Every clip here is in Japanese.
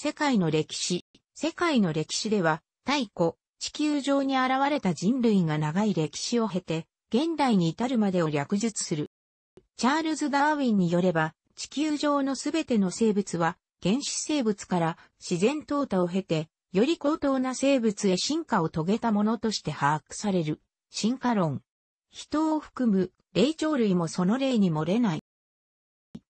世界の歴史。世界の歴史では、太古、地球上に現れた人類が長い歴史を経て、現代に至るまでを略述する。チャールズ・ダーウィンによれば、地球上のすべての生物は、原始生物から自然淘汰を経て、より高等な生物へ進化を遂げたものとして把握される。進化論。人を含む霊長類もその例に漏れない。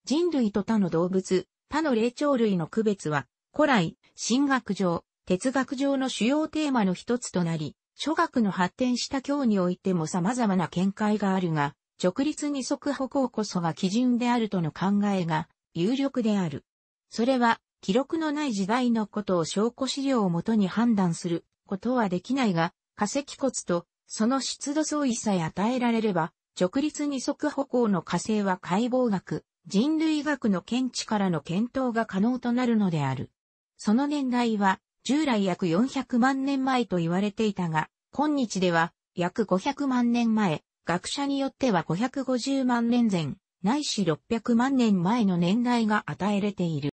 人類と他の動物、他の霊長類の区別は古来、神学上、哲学上の主要テーマの一つとなり、諸学の発展した教においても様々な見解があるが、直立二足歩行こそが基準であるとの考えが有力である。それは、記録のない時代のことを証拠資料をもとに判断することはできないが、化石骨とその湿度相違さえ与えられれば、直立二足歩行の火星は解剖学、人類学の見地からの検討が可能となるのである。その年代は従来約400万年前と言われていたが、今日では約500万年前、学者によっては550万年前、ないし600万年前の年代が与えれている。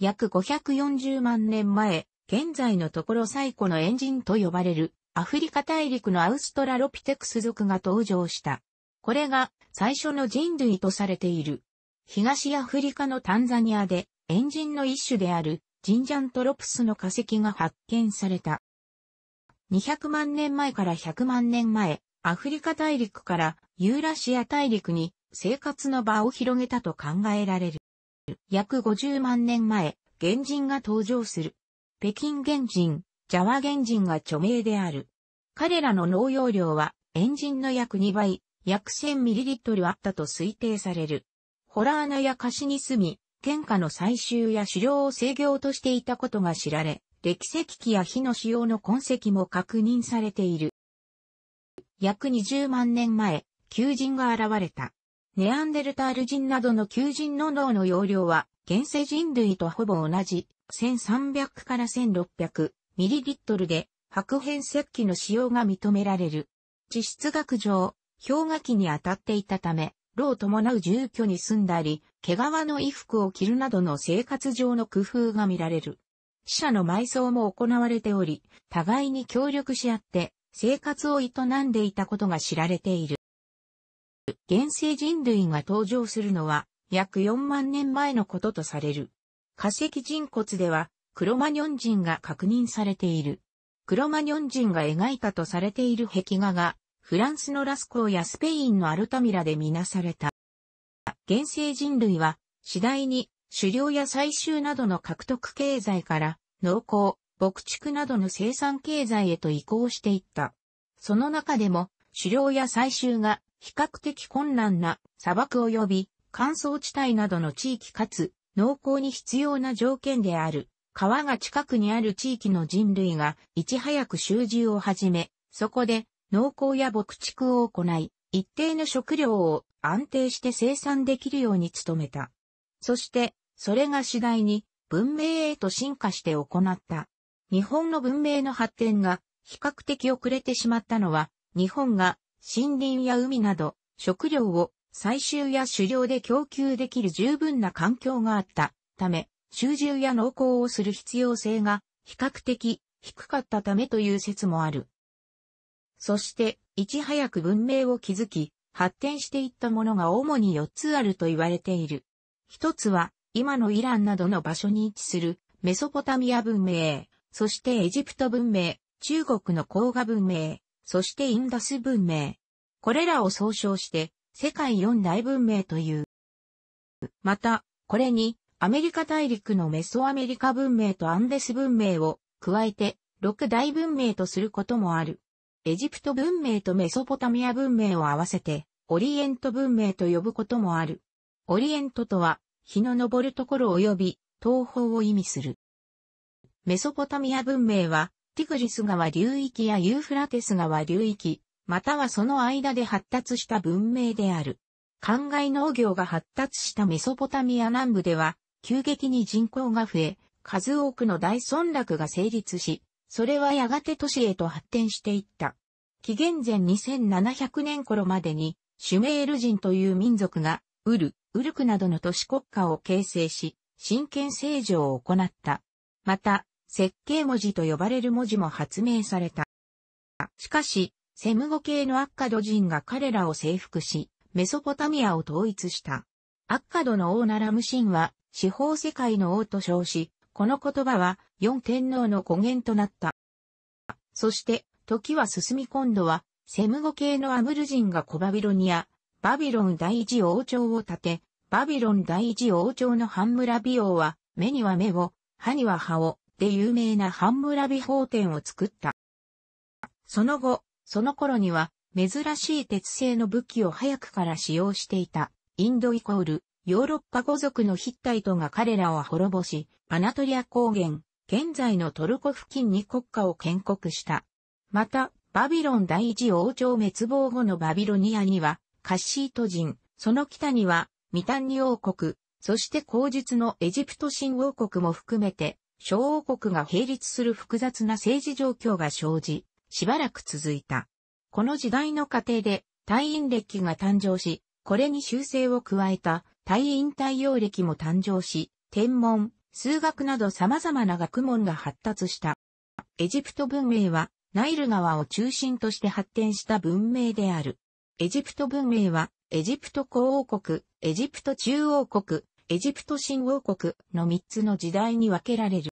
約540万年前、現在のところ最古のエンジンと呼ばれるアフリカ大陸のアウストラロピテクス族が登場した。これが最初の人類とされている。東アフリカのタンザニアでエンジンの一種であるジンジャントロプスの化石が発見された。200万年前から100万年前、アフリカ大陸からユーラシア大陸に生活の場を広げたと考えられる。約50万年前、原人が登場する。北京原人、ジャワ原人が著名である。彼らの農用量は、エンジンの約2倍、約1 0 0 0ミリリットルあったと推定される。ホラー穴やカシに住み、天下の採集や狩猟を制御としていたことが知られ、歴石器や火の使用の痕跡も確認されている。約20万年前、求人が現れた。ネアンデルタール人などの求人の脳の容量は、現世人類とほぼ同じ、1300から1600ミリリットルで、白変石器の使用が認められる。地質学上、氷河期に当たっていたため、労を伴う住居に住んだり、毛皮の衣服を着るなどの生活上の工夫が見られる。死者の埋葬も行われており、互いに協力し合って生活を営んでいたことが知られている。現世人類が登場するのは約4万年前のこととされる。化石人骨ではクロマニョン人が確認されている。クロマニョン人が描いたとされている壁画がフランスのラスコーやスペインのアルタミラでみなされた。現世人類は次第に狩猟や採集などの獲得経済から農耕、牧畜などの生産経済へと移行していった。その中でも狩猟や採集が比較的困難な砂漠及び乾燥地帯などの地域かつ農耕に必要な条件である川が近くにある地域の人類がいち早く集を始め、そこで農耕や牧畜を行い、一定の食料を安定して生産できるように努めた。そして、それが次第に文明へと進化して行った。日本の文明の発展が比較的遅れてしまったのは、日本が森林や海など食料を採集や狩猟で供給できる十分な環境があったため、収集や農耕をする必要性が比較的低かったためという説もある。そして、いち早く文明を築き、発展していったものが主に4つあると言われている。1つは、今のイランなどの場所に位置する、メソポタミア文明、そしてエジプト文明、中国の黄河文明、そしてインダス文明。これらを総称して、世界四大文明という。また、これに、アメリカ大陸のメソアメリカ文明とアンデス文明を加えて、六大文明とすることもある。エジプト文明とメソポタミア文明を合わせて、オリエント文明と呼ぶこともある。オリエントとは、日の昇るところ及び、東方を意味する。メソポタミア文明は、ティグリス川流域やユーフラテス川流域、またはその間で発達した文明である。灌漑農業が発達したメソポタミア南部では、急激に人口が増え、数多くの大村落が成立し、それはやがて都市へと発展していった。紀元前2700年頃までに、シュメール人という民族が、ウル、ウルクなどの都市国家を形成し、真剣政治を行った。また、設計文字と呼ばれる文字も発明された。しかし、セム語系のアッカド人が彼らを征服し、メソポタミアを統一した。アッカドの王ナラムシンは、司法世界の王と称し、この言葉は、四天皇の語源となった。そして、時は進み今度は、セム語系のアムル人がコバビロニア、バビロン第一王朝を建て、バビロン第一王朝のハンムラビ王は、目には目を、歯には歯を、で有名なハンムラビ法典を作った。その後、その頃には、珍しい鉄製の武器を早くから使用していた、インドイコール、ヨーロッパ語族のヒッタイトが彼らを滅ぼし、アナトリア高原、現在のトルコ付近に国家を建国した。また、バビロン第一王朝滅亡後のバビロニアには、カッシート人、その北には、ミタンニ王国、そして後述のエジプト新王国も含めて、小王国が並立する複雑な政治状況が生じ、しばらく続いた。この時代の過程で、隊員歴が誕生し、これに修正を加えた、大員対応歴も誕生し、天文、数学など様々な学問が発達した。エジプト文明は、ナイル川を中心として発展した文明である。エジプト文明は、エジプト古王国、エジプト中央国、エジプト新王国の3つの時代に分けられる。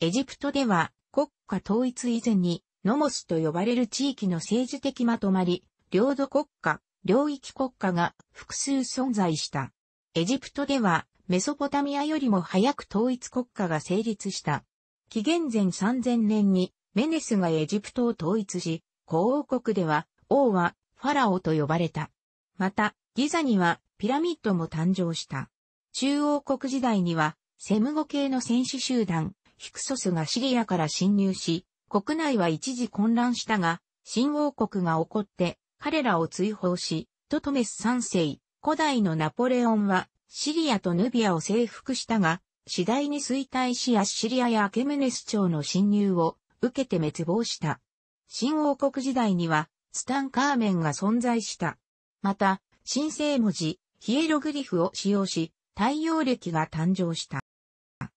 エジプトでは、国家統一以前に、ノモスと呼ばれる地域の政治的まとまり、領土国家、領域国家が複数存在した。エジプトでは、メソポタミアよりも早く統一国家が成立した。紀元前3000年にメネスがエジプトを統一し、古王国では王はファラオと呼ばれた。また、ギザにはピラミッドも誕生した。中央国時代にはセム語系の戦士集団ヒクソスがシリアから侵入し、国内は一時混乱したが、新王国が起こって彼らを追放し、トトメス3世、古代のナポレオンはシリアとヌビアを征服したが、次第に衰退しアッシリアやアケメネス朝の侵入を受けて滅亡した。新王国時代には、スタンカーメンが存在した。また、神聖文字、ヒエログリフを使用し、太陽暦が誕生した。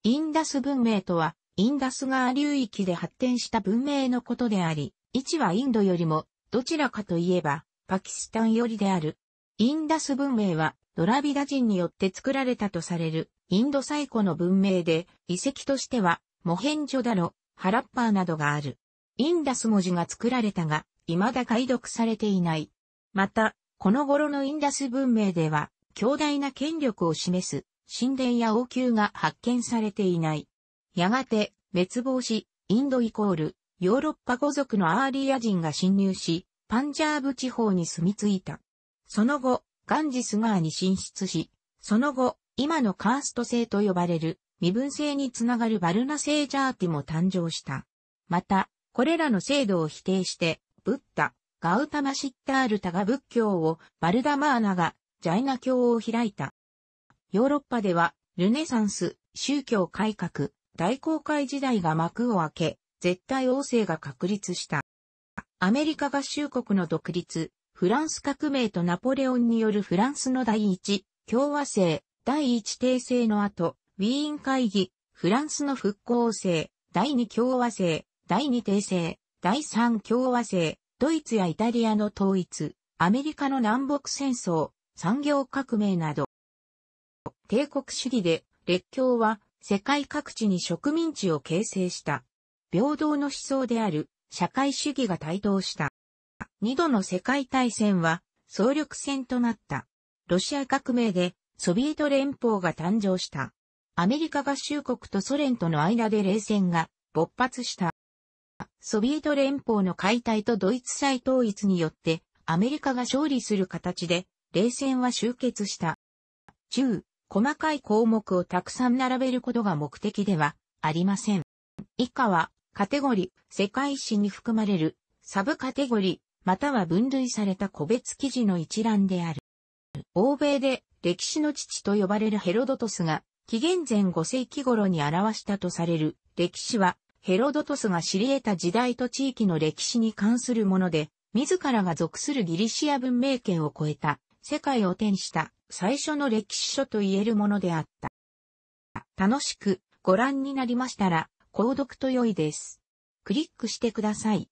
インダス文明とは、インダス川流域で発展した文明のことであり、位置はインドよりも、どちらかといえば、パキスタン寄りである。インダス文明は、ドラビダ人によって作られたとされるインド最古の文明で遺跡としてはモヘンジョダロ、ハラッパーなどがある。インダス文字が作られたが未だ解読されていない。また、この頃のインダス文明では強大な権力を示す神殿や王宮が発見されていない。やがて滅亡し、インドイコールヨーロッパ語族のアーリア人が侵入し、パンジャーブ地方に住み着いた。その後、ガンジス川に進出し、その後、今のカースト制と呼ばれる身分制につながるバルナセジャーティも誕生した。また、これらの制度を否定して、ブッダ、ガウタマシッタールタが仏教を、バルダマーナがジャイナ教を開いた。ヨーロッパでは、ルネサンス、宗教改革、大航海時代が幕を開け、絶対王政が確立した。アメリカ合衆国の独立、フランス革命とナポレオンによるフランスの第一共和制、第一帝政の後、ウィーン会議、フランスの復興制、第二共和制、第二帝政、第三共和制、ドイツやイタリアの統一、アメリカの南北戦争、産業革命など。帝国主義で列強は世界各地に植民地を形成した。平等の思想である社会主義が台頭した。2度の世界大戦は総力戦となった。ロシア革命でソビエト連邦が誕生した。アメリカ合衆国とソ連との間で冷戦が勃発した。ソビエト連邦の解体とドイツ再統一によってアメリカが勝利する形で冷戦は終結した。中、細かい項目をたくさん並べることが目的ではありません。以下はカテゴリ、世界史に含まれるサブカテゴリ、または分類された個別記事の一覧である。欧米で歴史の父と呼ばれるヘロドトスが、紀元前5世紀頃に表したとされる歴史は、ヘロドトスが知り得た時代と地域の歴史に関するもので、自らが属するギリシア文明圏を超えた、世界を転した最初の歴史書と言えるものであった。楽しくご覧になりましたら、購読と良いです。クリックしてください。